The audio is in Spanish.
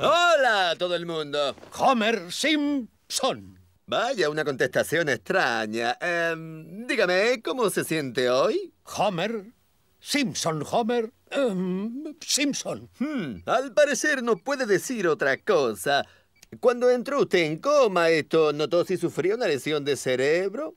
¡Hola a todo el mundo! Homer Simpson. Vaya, una contestación extraña. Em, dígame, ¿cómo se siente hoy? Homer Simpson, Homer em, Simpson. Hmm, al parecer no puede decir otra cosa. Cuando entró usted en coma, esto notó si sufrió una lesión de cerebro.